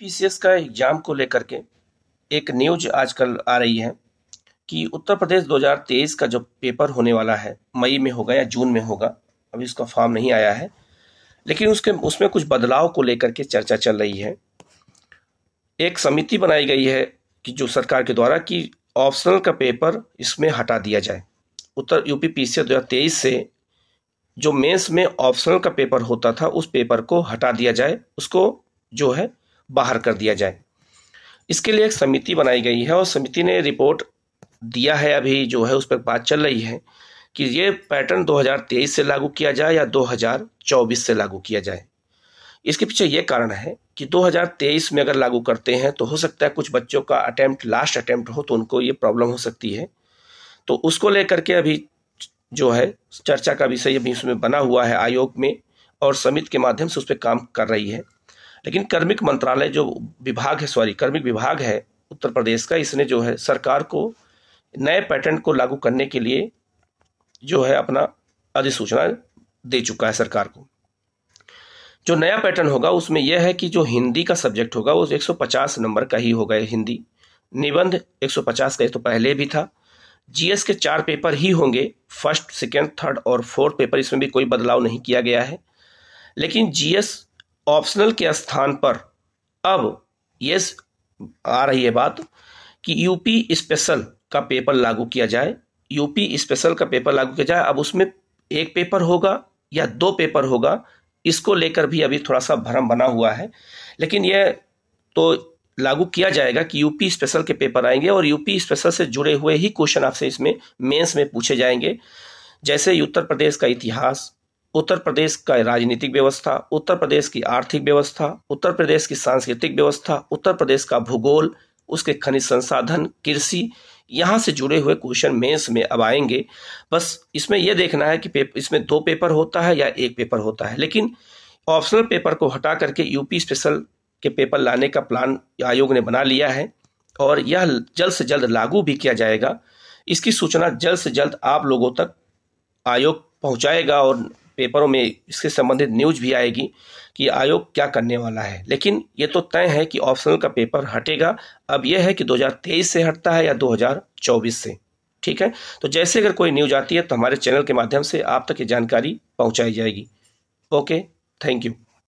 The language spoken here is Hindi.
पीसीएस का एग्जाम को लेकर के एक न्यूज आजकल आ रही है कि उत्तर प्रदेश 2023 का जो पेपर होने वाला है मई में होगा या जून में होगा अभी उसका फॉर्म नहीं आया है लेकिन उसके उसमें कुछ बदलाव को लेकर के चर्चा चल रही है एक समिति बनाई गई है कि जो सरकार के द्वारा कि ऑप्शनल का पेपर इसमें हटा दिया जाए उत्तर यूपी पी सी दो से जो मेंस में ऑप्शनल का पेपर होता था उस पेपर को हटा दिया जाए उसको जो है बाहर कर दिया जाए इसके लिए एक समिति बनाई गई है और समिति ने रिपोर्ट दिया है अभी जो है उस पर बात चल रही है कि ये पैटर्न 2023 से लागू किया जाए या 2024 से लागू किया जाए इसके पीछे ये कारण है कि 2023 में अगर लागू करते हैं तो हो सकता है कुछ बच्चों का अटैम्प्ट लास्ट अटैम्प्ट हो तो उनको ये प्रॉब्लम हो सकती है तो उसको लेकर के अभी जो है चर्चा का विषय अभी उसमें बना हुआ है आयोग में और समिति के माध्यम से उस पर काम कर रही है लेकिन कर्मिक मंत्रालय जो विभाग है सॉरी कर्मिक विभाग है उत्तर प्रदेश का इसने जो है सरकार को नए पैटर्न को लागू करने के लिए जो है अपना अधिसूचना दे चुका है सरकार को जो नया पैटर्न होगा उसमें यह है कि जो हिंदी का सब्जेक्ट होगा वो 150 नंबर का ही होगा हिंदी निबंध 150 का तो पहले भी था जीएस के चार पेपर ही होंगे फर्स्ट सेकेंड थर्ड और फोर्थ पेपर इसमें भी कोई बदलाव नहीं किया गया है लेकिन जीएस ऑप्शनल के स्थान पर अब ये आ रही है बात कि यूपी स्पेशल का पेपर लागू किया जाए यूपी स्पेशल का पेपर लागू किया जाए अब उसमें एक पेपर होगा या दो पेपर होगा इसको लेकर भी अभी थोड़ा सा भ्रम बना हुआ है लेकिन यह तो लागू किया जाएगा कि यूपी स्पेशल के पेपर आएंगे और यूपी स्पेशल से जुड़े हुए ही क्वेश्चन आपसे इसमें मेंस में पूछे जाएंगे जैसे उत्तर प्रदेश का इतिहास उत्तर प्रदेश का राजनीतिक व्यवस्था उत्तर प्रदेश की आर्थिक व्यवस्था उत्तर प्रदेश की सांस्कृतिक व्यवस्था उत्तर प्रदेश का भूगोल उसके खनिज संसाधन कृषि यहाँ से जुड़े हुए क्वेश्चन मेंस में अब आएंगे बस इसमें यह देखना है कि पेप, इसमें दो पेपर होता है या एक पेपर होता है लेकिन ऑप्शनल पेपर को हटा करके यूपी स्पेशल के पेपर लाने का प्लान आयोग ने बना लिया है और यह जल्द से जल्द लागू भी किया जाएगा इसकी सूचना जल्द से जल्द आप लोगों तक आयोग पहुंचाएगा और पेपरों में इससे संबंधित न्यूज भी आएगी कि आयोग क्या करने वाला है लेकिन ये तो तय है कि ऑप्शनल का पेपर हटेगा अब यह है कि 2023 से हटता है या 2024 से ठीक है तो जैसे अगर कोई न्यूज आती है तो हमारे चैनल के माध्यम से आप तक ये जानकारी पहुंचाई जाएगी ओके थैंक यू